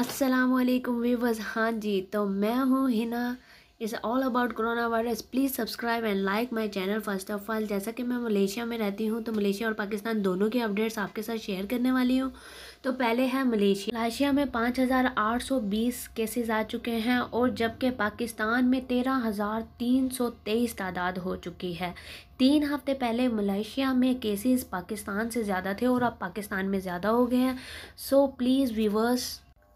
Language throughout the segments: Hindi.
अस्सलाम वालेकुम वीवर्स हाँ जी तो मैं हूँ Hina is all about corona virus please subscribe and like my channel first of all जैसा कि मैं मलेशिया में रहती हूँ तो मलेशिया और पाकिस्तान दोनों के अपडेट्स आपके साथ शेयर करने वाली हूँ तो पहले है मलेशिया मलेशिया में 5,820 केसेस आ चुके हैं और जबकि पाकिस्तान में 13,323 तादाद हो चुकी है तीन हफ्ते पहले मलेशिया में केसेस पाकिस्तान से ज़्यादा थे और अब पाकिस्तान में ज़्यादा हो गए हैं सो प्लीज़ वीवर्स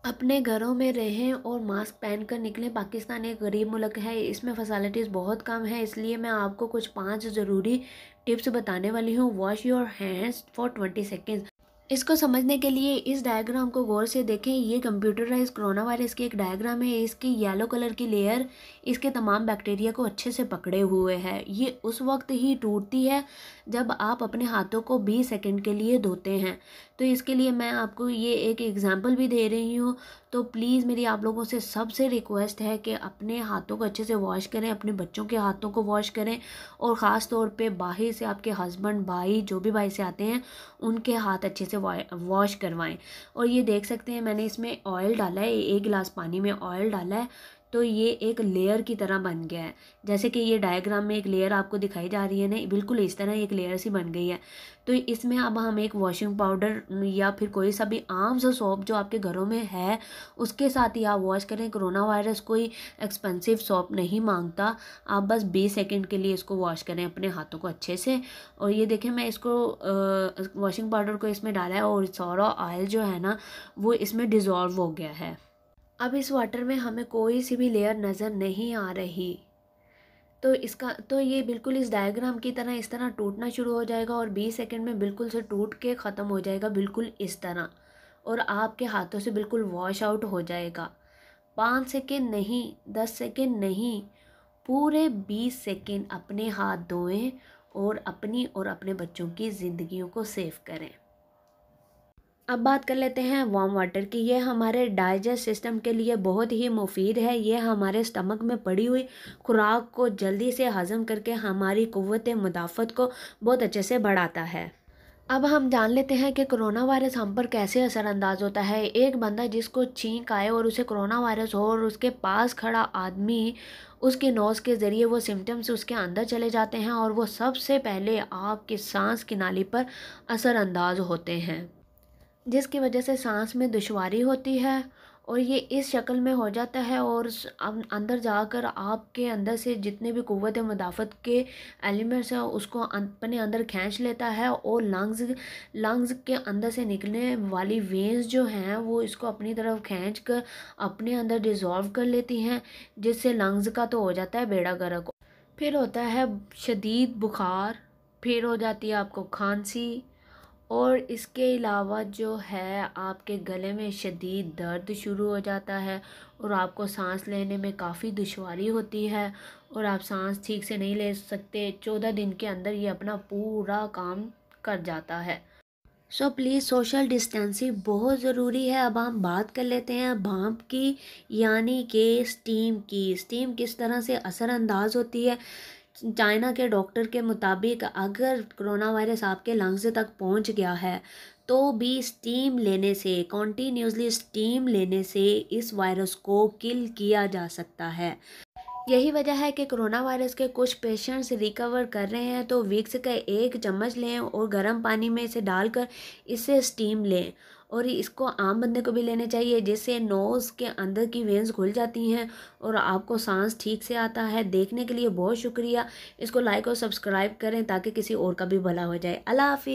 अपने घरों में रहें और मास्क पहन कर निकलें पाकिस्तान एक गरीब मुल्क है इसमें फैसिलिटीज़ बहुत कम है इसलिए मैं आपको कुछ पाँच ज़रूरी टिप्स बताने वाली हूँ wash your hands for twenty seconds इसको समझने के लिए इस डायग्राम को गौर से देखें ये कंप्यूटराइज कोरोना वायरस की एक डायग्राम है इसकी येलो कलर की लेयर इसके तमाम बैक्टीरिया को अच्छे से पकड़े हुए है ये उस वक्त ही टूटती है जब आप अपने हाथों को 20 सेकंड के लिए धोते हैं तो इसके लिए मैं आपको ये एक एग्ज़ाम्पल भी दे रही हूँ तो प्लीज़ मेरी आप लोगों से सबसे रिक्वेस्ट है कि अपने हाथों को अच्छे से वॉश करें अपने बच्चों के हाथों को वॉश करें और ख़ास तौर पे बाहर से आपके हस्बैंड भाई जो भी भाई से आते हैं उनके हाथ अच्छे से वॉश करवाएं और ये देख सकते हैं मैंने इसमें ऑयल डाला है एक गिलास पानी में ऑयल डाला है तो ये एक लेयर की तरह बन गया है जैसे कि ये डायग्राम में एक लेयर आपको दिखाई जा रही है ना बिल्कुल इस तरह एक लेयर सी बन गई है तो इसमें अब हम एक वॉशिंग पाउडर या फिर कोई सा भी आम सा सॉप जो आपके घरों में है उसके साथ ही आप वॉश करें कोरोना वायरस कोई एक्सपेंसिव सॉप नहीं मांगता आप बस बीस सेकेंड के लिए इसको वॉश करें अपने हाथों को अच्छे से और ये देखें मैं इसको वॉशिंग पाउडर को इसमें डाला है और सौरा ऑयल जो है ना वो इसमें डिज़ोल्व हो गया है अब इस वाटर में हमें कोई सी भी लेयर नज़र नहीं आ रही तो इसका तो ये बिल्कुल इस डायग्राम की तरह इस तरह टूटना शुरू हो जाएगा और 20 सेकंड में बिल्कुल से टूट के ख़त्म हो जाएगा बिल्कुल इस तरह और आपके हाथों से बिल्कुल वॉश आउट हो जाएगा पाँच सेकेंड नहीं दस सेकेंड नहीं पूरे बीस सेकेंड अपने हाथ धोएं और अपनी और अपने बच्चों की ज़िंदगियों को सेव करें अब बात कर लेते हैं वार्म वाटर की ये हमारे डाइजेस्ट सिस्टम के लिए बहुत ही मुफीद है ये हमारे स्टमक में पड़ी हुई खुराक को जल्दी से हज़म करके हमारी कुत मुदाफ़त को बहुत अच्छे से बढ़ाता है अब हम जान लेते हैं कि कोरोना वायरस हम पर कैसे असरानंदाज होता है एक बंदा जिसको छींक आए और उसे कोरोना वायरस हो और उसके पास खड़ा आदमी उसके नोज़ के ज़रिए वो सिम्टम्स उसके अंदर चले जाते हैं और वो सबसे पहले आपकी सांस की नाली पर असरानंदाज होते हैं जिसकी वजह से सांस में दुश्वारी होती है और ये इस शक्ल में हो जाता है और अं- अंदर जाकर आपके अंदर से जितने भी कुत मदाफ़त के एलिमेंट्स हैं उसको अं- अपने अंदर खींच लेता है और लंग्स लंग्स के अंदर से निकलने वाली वेंस जो हैं वो इसको अपनी तरफ खींच कर अपने अंदर डिजॉल्व कर लेती हैं जिससे लंग्स का तो हो जाता है बेड़ा गर्क फिर होता है शदीद बुखार फिर हो जाती है आपको खांसी और इसके अलावा जो है आपके गले में शदीद दर्द शुरू हो जाता है और आपको सांस लेने में काफ़ी दुशारी होती है और आप सांस ठीक से नहीं ले सकते चौदह दिन के अंदर ये अपना पूरा काम कर जाता है सो प्लीज़ सोशल डिस्टेंसिंग बहुत ज़रूरी है अब हम बात कर लेते हैं भाप की यानी कि स्टीम की स्टीम किस तरह से असरअंदाज होती है चाइना के डॉक्टर के मुताबिक अगर कोरोना वायरस आपके लंग्स तक पहुंच गया है तो भी स्टीम लेने से कॉन्टीन्यूसली स्टीम लेने से इस वायरस को किल किया जा सकता है यही वजह है कि कोरोना वायरस के कुछ पेशेंट्स रिकवर कर रहे हैं तो विक्स का एक चम्मच लें और गर्म पानी में इसे डालकर इसे स्टीम लें और इसको आम बंदे को भी लेने चाहिए जिससे नोज़ के अंदर की वेंस घुल जाती हैं और आपको सांस ठीक से आता है देखने के लिए बहुत शुक्रिया इसको लाइक और सब्सक्राइब करें ताकि किसी और का भी भला हो जाए अल्लाह हाफि